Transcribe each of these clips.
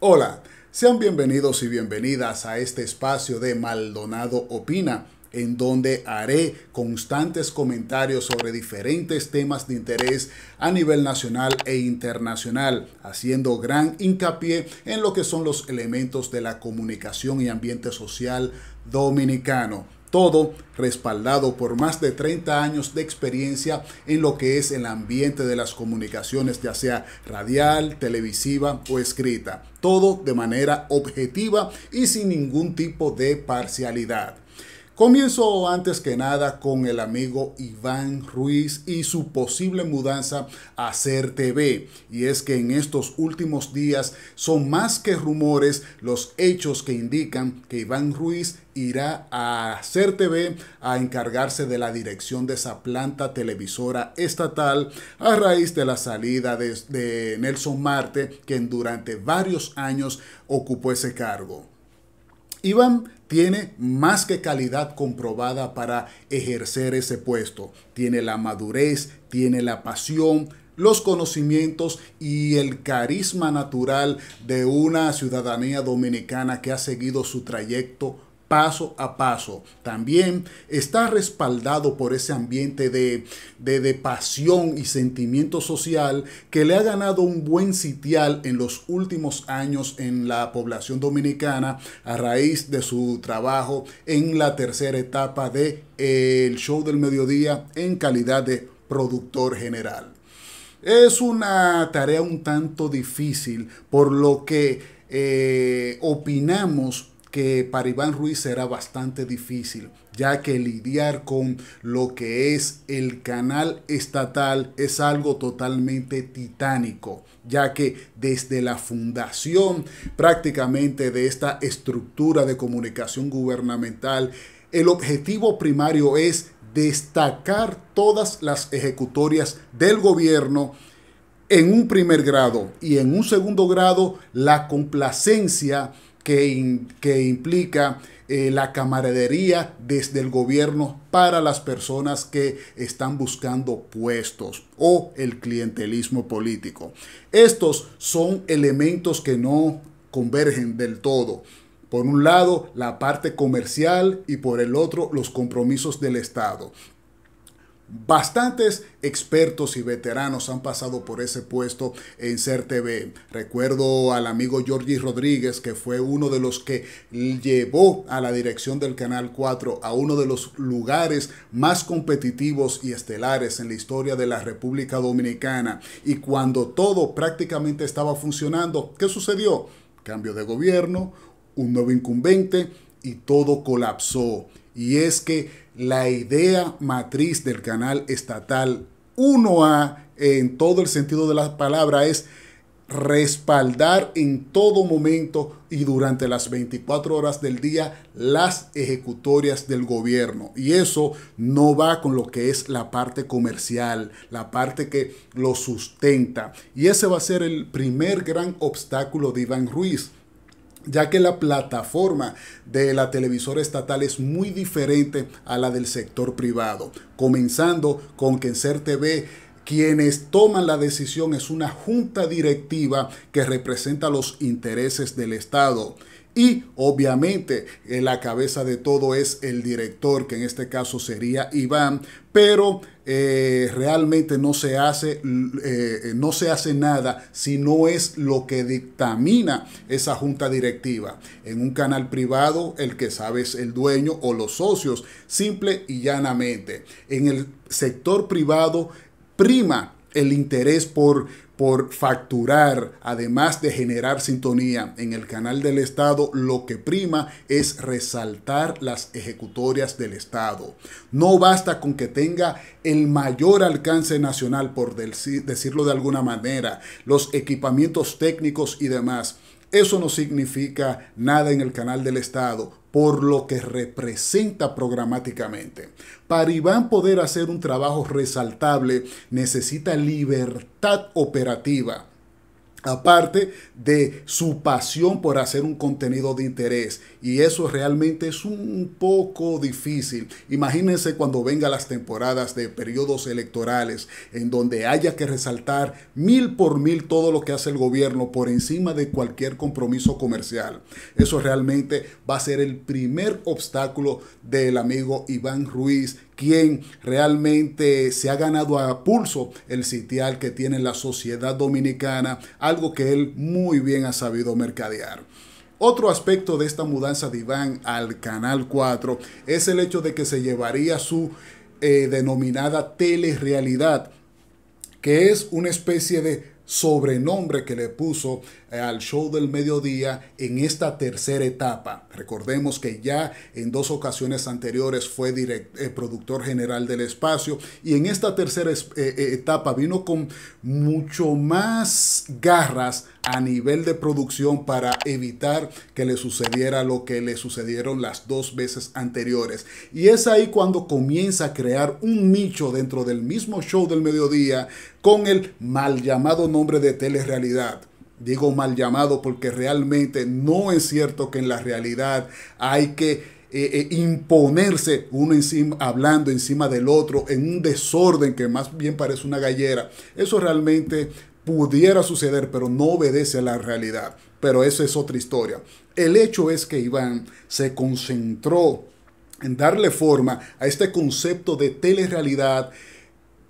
Hola, sean bienvenidos y bienvenidas a este espacio de Maldonado Opina en donde haré constantes comentarios sobre diferentes temas de interés a nivel nacional e internacional, haciendo gran hincapié en lo que son los elementos de la comunicación y ambiente social dominicano. Todo respaldado por más de 30 años de experiencia en lo que es el ambiente de las comunicaciones, ya sea radial, televisiva o escrita. Todo de manera objetiva y sin ningún tipo de parcialidad. Comienzo antes que nada con el amigo Iván Ruiz y su posible mudanza a CERTV. Y es que en estos últimos días son más que rumores los hechos que indican que Iván Ruiz irá a CERTV a encargarse de la dirección de esa planta televisora estatal a raíz de la salida de Nelson Marte, quien durante varios años ocupó ese cargo. Iván tiene más que calidad comprobada para ejercer ese puesto. Tiene la madurez, tiene la pasión, los conocimientos y el carisma natural de una ciudadanía dominicana que ha seguido su trayecto paso a paso. También está respaldado por ese ambiente de, pasión y sentimiento social que le ha ganado un buen sitial en los últimos años en la población dominicana a raíz de su trabajo en la tercera etapa de El Show del Mediodía en calidad de productor general. Es una tarea un tanto difícil por lo que eh, opinamos que para Iván Ruiz será bastante difícil, ya que lidiar con lo que es el canal estatal es algo totalmente titánico, ya que desde la fundación prácticamente de esta estructura de comunicación gubernamental, el objetivo primario es destacar todas las ejecutorias del gobierno en un primer grado y en un segundo grado la complacencia que, que implica eh, la camaradería desde el gobierno para las personas que están buscando puestos o el clientelismo político. Estos son elementos que no convergen del todo. Por un lado, la parte comercial y por el otro, los compromisos del Estado. Bastantes expertos y veteranos han pasado por ese puesto en Ser Recuerdo al amigo Georgie Rodríguez, que fue uno de los que llevó a la dirección del Canal 4 a uno de los lugares más competitivos y estelares en la historia de la República Dominicana. Y cuando todo prácticamente estaba funcionando, ¿qué sucedió? Cambio de gobierno, un nuevo incumbente y todo colapsó. Y es que la idea matriz del canal estatal 1A en todo el sentido de la palabra es respaldar en todo momento y durante las 24 horas del día las ejecutorias del gobierno. Y eso no va con lo que es la parte comercial, la parte que lo sustenta. Y ese va a ser el primer gran obstáculo de Iván Ruiz ya que la plataforma de la televisora estatal es muy diferente a la del sector privado, comenzando con que en Ser TV quienes toman la decisión es una junta directiva que representa los intereses del Estado. Y obviamente en la cabeza de todo es el director, que en este caso sería Iván, pero eh, realmente no se hace eh, eh, no se hace nada si no es lo que dictamina esa junta directiva en un canal privado el que sabe es el dueño o los socios simple y llanamente en el sector privado prima el interés por por facturar, además de generar sintonía en el canal del Estado, lo que prima es resaltar las ejecutorias del Estado. No basta con que tenga el mayor alcance nacional, por decirlo de alguna manera, los equipamientos técnicos y demás eso no significa nada en el canal del Estado por lo que representa programáticamente. Para Iván poder hacer un trabajo resaltable necesita libertad operativa aparte de su pasión por hacer un contenido de interés. Y eso realmente es un poco difícil. Imagínense cuando vengan las temporadas de periodos electorales en donde haya que resaltar mil por mil todo lo que hace el gobierno por encima de cualquier compromiso comercial. Eso realmente va a ser el primer obstáculo del amigo Iván Ruiz quien realmente se ha ganado a pulso el sitial que tiene la sociedad dominicana, algo que él muy bien ha sabido mercadear. Otro aspecto de esta mudanza de Iván al Canal 4 es el hecho de que se llevaría su eh, denominada telerrealidad. que es una especie de sobrenombre que le puso eh, al show del mediodía en esta tercera etapa. Recordemos que ya en dos ocasiones anteriores fue eh, productor general del espacio y en esta tercera eh, etapa vino con mucho más garras a nivel de producción para evitar que le sucediera lo que le sucedieron las dos veces anteriores. Y es ahí cuando comienza a crear un nicho dentro del mismo show del mediodía con el mal llamado nombre de telerealidad. Digo mal llamado porque realmente no es cierto que en la realidad hay que eh, eh, imponerse uno encima, hablando encima del otro en un desorden que más bien parece una gallera. Eso realmente pudiera suceder, pero no obedece a la realidad. Pero esa es otra historia. El hecho es que Iván se concentró en darle forma a este concepto de telerrealidad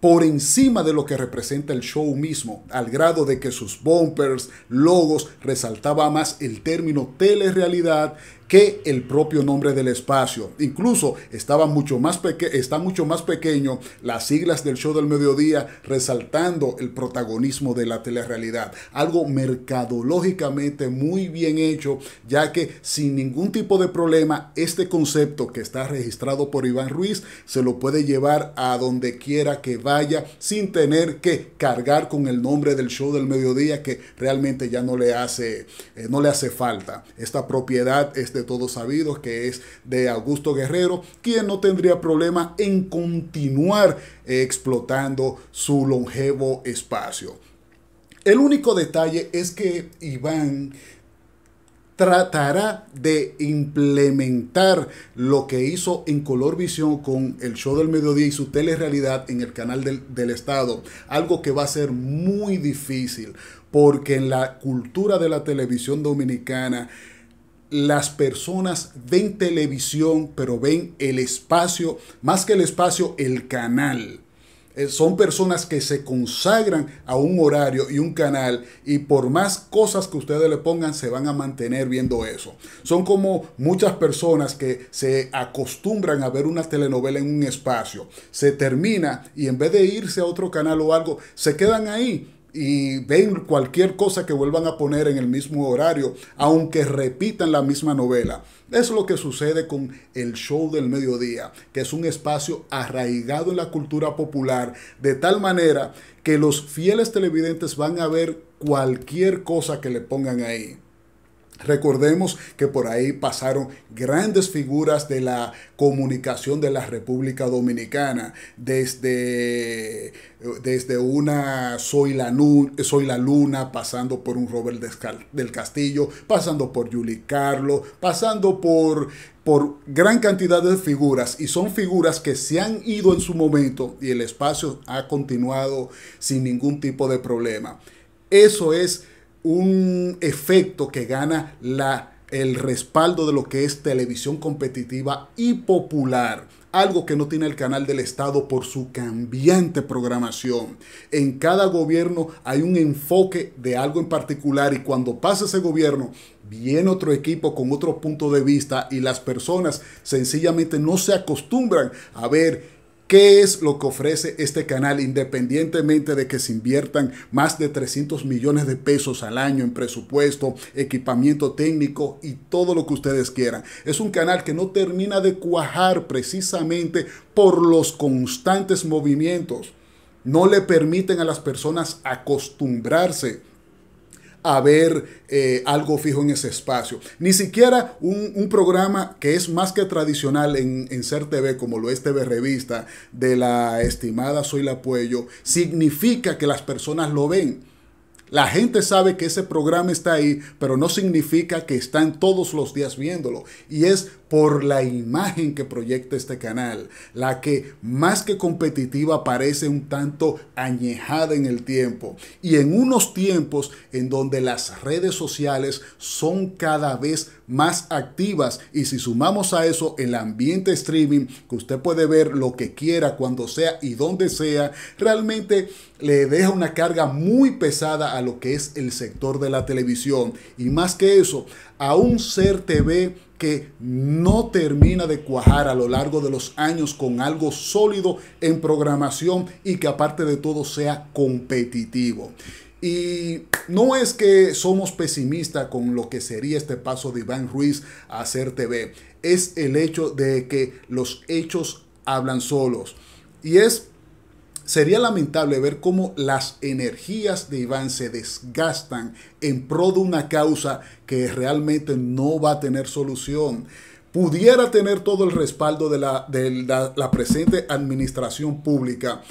por encima de lo que representa el show mismo, al grado de que sus bumpers, logos, resaltaba más el término telerrealidad que el propio nombre del espacio. Incluso estaba mucho más está mucho más pequeño las siglas del show del mediodía, resaltando el protagonismo de la telerrealidad. Algo mercadológicamente muy bien hecho, ya que sin ningún tipo de problema, este concepto que está registrado por Iván Ruiz se lo puede llevar a donde quiera que vaya sin tener que cargar con el nombre del show del mediodía que realmente ya no le hace, eh, no le hace falta. Esta propiedad, este de todos sabidos, que es de Augusto Guerrero, quien no tendría problema en continuar explotando su longevo espacio. El único detalle es que Iván tratará de implementar lo que hizo en Color Visión con el show del mediodía y su telerrealidad en el canal del, del, Estado. Algo que va a ser muy difícil porque en la cultura de la televisión dominicana las personas ven televisión, pero ven el espacio, más que el espacio, el canal. Eh, son personas que se consagran a un horario y un canal y por más cosas que ustedes le pongan se van a mantener viendo eso. Son como muchas personas que se acostumbran a ver una telenovela en un espacio. Se termina y en vez de irse a otro canal o algo, se quedan ahí y ven cualquier cosa que vuelvan a poner en el mismo horario, aunque repitan la misma novela. Es lo que sucede con el show del mediodía, que es un espacio arraigado en la cultura popular, de tal manera que los fieles televidentes van a ver cualquier cosa que le pongan ahí. Recordemos que por ahí pasaron grandes figuras de la comunicación de la República Dominicana, desde, desde una Soy la, Luna, Soy la Luna, pasando por un Robert del Castillo, pasando por Juli Carlo, pasando por por gran cantidad de figuras y son figuras que se han ido en su momento y el espacio ha continuado sin ningún tipo de problema. Eso es un efecto que gana la, el respaldo de lo que es televisión competitiva y popular. Algo que no tiene el canal del Estado por su cambiante programación. En cada gobierno hay un enfoque de algo en particular y cuando pasa ese gobierno viene otro equipo con otro punto de vista y las personas sencillamente no se acostumbran a ver ¿Qué es lo que ofrece este canal independientemente de que se inviertan más de 300 millones de pesos al año en presupuesto, equipamiento técnico y todo lo que ustedes quieran? Es un canal que no termina de cuajar precisamente por los constantes movimientos. No le permiten a las personas acostumbrarse haber eh, algo fijo en ese espacio. Ni siquiera un, programa que es más que tradicional en, en, Ser TV, como lo es TV Revista, de la estimada Soy La Puello, significa que las personas lo ven. La gente sabe que ese programa está ahí, pero no significa que están todos los días viéndolo. Y es por la imagen que proyecta este canal, la que más que competitiva parece un tanto añejada en el tiempo y en unos tiempos en donde las redes sociales son cada vez más activas y si sumamos a eso el ambiente streaming que usted puede ver lo que quiera cuando sea y donde sea, realmente le deja una carga muy pesada a lo que es el sector de la televisión y más que eso, a un ser TV que no termina de cuajar a lo largo de los años con algo sólido en programación y que aparte de todo sea competitivo. Y no es que somos pesimistas con lo que sería este paso de Iván Ruiz a hacer TV. Es el hecho de que los hechos hablan solos. Y es Sería lamentable ver cómo las energías de Iván se desgastan en pro de una causa que realmente no va a tener solución. Pudiera tener todo el respaldo de la, presente administración pública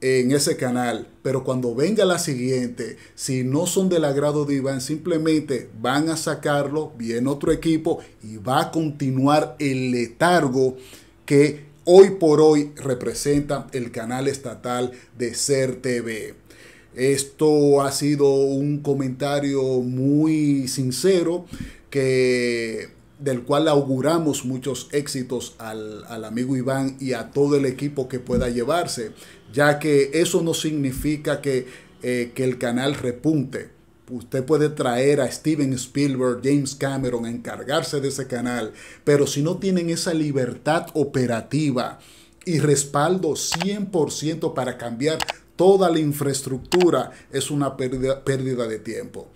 en ese canal, pero cuando venga la siguiente, si no son del agrado de Iván, simplemente van a sacarlo, viene otro equipo y va a continuar el letargo que hoy por hoy representa el canal estatal de Ser TV. Esto ha sido un comentario muy sincero que del cual auguramos muchos éxitos al, amigo Iván y a todo el equipo que pueda llevarse, ya que eso no significa que, eh, que el canal repunte. Usted puede traer a Steven Spielberg, James Cameron a encargarse de ese canal, pero si no tienen esa libertad operativa y respaldo 100% para cambiar toda la infraestructura, es una pérdida, pérdida de tiempo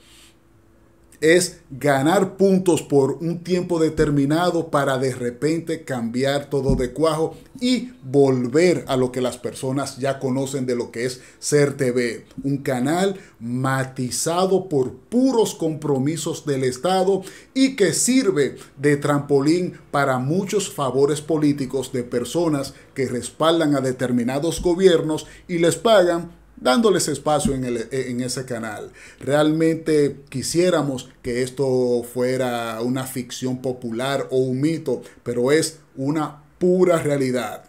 es ganar puntos por un tiempo determinado para de repente cambiar todo de cuajo y volver a lo que las personas ya conocen de lo que es Ser TV, un canal matizado por puros compromisos del Estado y que sirve de trampolín para muchos favores políticos de personas que respaldan a determinados gobiernos y les pagan dándoles espacio en, el, en, ese canal. Realmente quisiéramos que esto fuera una ficción popular o un mito, pero es una pura realidad.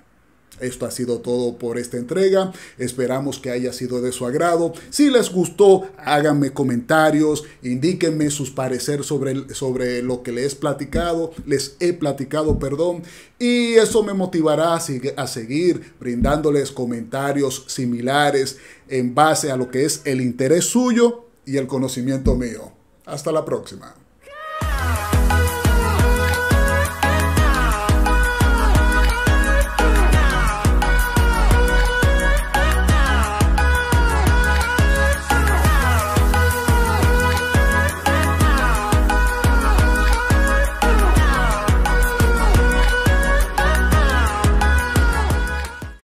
Esto ha sido todo por esta entrega. Esperamos que haya sido de su agrado. Si les gustó, háganme comentarios, indíquenme sus pareceres sobre, sobre lo que les he platicado, les he platicado, perdón, y eso me motivará a seguir brindándoles comentarios similares en base a lo que es el interés suyo y el conocimiento mío. Hasta la próxima.